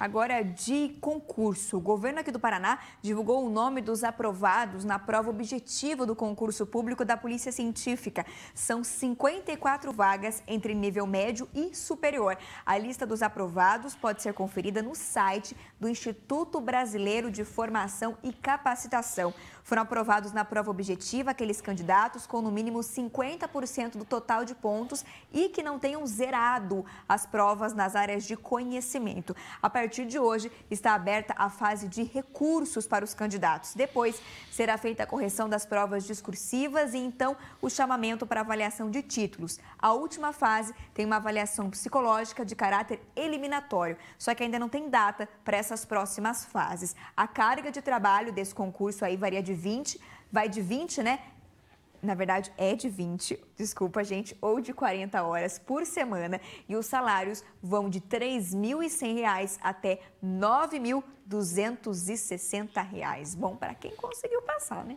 Agora de concurso. O governo aqui do Paraná divulgou o nome dos aprovados na prova objetivo do concurso público da Polícia Científica. São 54 vagas entre nível médio e superior. A lista dos aprovados pode ser conferida no site do Instituto Brasileiro de Formação e Capacitação. Foram aprovados na prova objetiva aqueles candidatos com no mínimo 50% do total de pontos e que não tenham zerado as provas nas áreas de conhecimento. A partir partir de hoje, está aberta a fase de recursos para os candidatos. Depois, será feita a correção das provas discursivas e então o chamamento para avaliação de títulos. A última fase tem uma avaliação psicológica de caráter eliminatório, só que ainda não tem data para essas próximas fases. A carga de trabalho desse concurso aí varia de 20, vai de 20, né, na verdade é de 20, desculpa gente, ou de 40 horas por semana e os salários vão de R$ 3.100 até R$ 9.260. Bom para quem conseguiu passar, né?